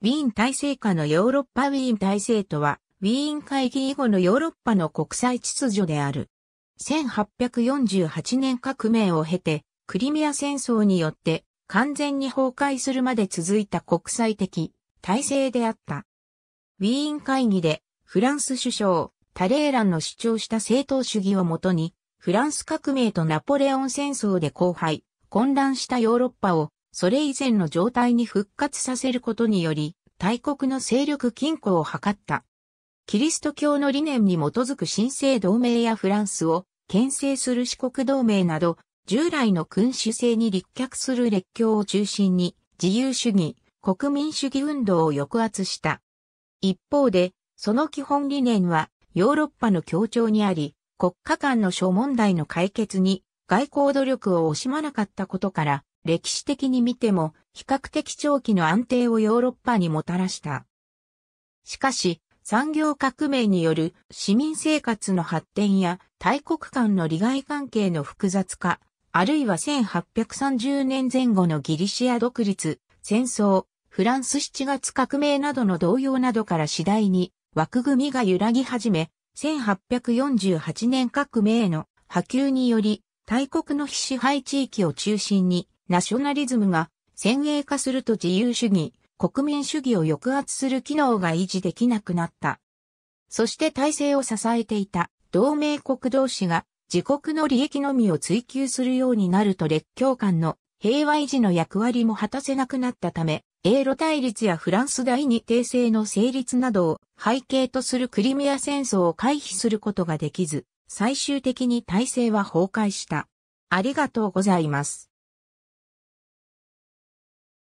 ウィーン体制下のヨーロッパウィーン体制とは、ウィーン会議以後のヨーロッパの国際秩序である。1848年革命を経て、クリミア戦争によって完全に崩壊するまで続いた国際的体制であった。ウィーン会議でフランス首相タレーランの主張した政党主義をもとに、フランス革命とナポレオン戦争で荒廃、混乱したヨーロッパをそれ以前の状態に復活させることにより、大国の勢力均衡を図った。キリスト教の理念に基づく神聖同盟やフランスを牽制する四国同盟など、従来の君主制に立脚する列強を中心に、自由主義、国民主義運動を抑圧した。一方で、その基本理念はヨーロッパの協調にあり、国家間の諸問題の解決に外交努力を惜しまなかったことから、歴史的に見ても比較的長期の安定をヨーロッパにもたらした。しかし、産業革命による市民生活の発展や大国間の利害関係の複雑化、あるいは1830年前後のギリシア独立、戦争、フランス7月革命などの動揺などから次第に枠組みが揺らぎ始め、1848年革命の波及により、大国の非支配地域を中心にナショナリズムが先鋭化すると自由主義、国民主義を抑圧する機能が維持できなくなった。そして体制を支えていた同盟国同士が自国の利益のみを追求するようになると列強間の平和維持の役割も果たせなくなったため、英露対立やフランス第二帝政の成立などを背景とするクリミア戦争を回避することができず、最終的に体制は崩壊した。ありがとうございます。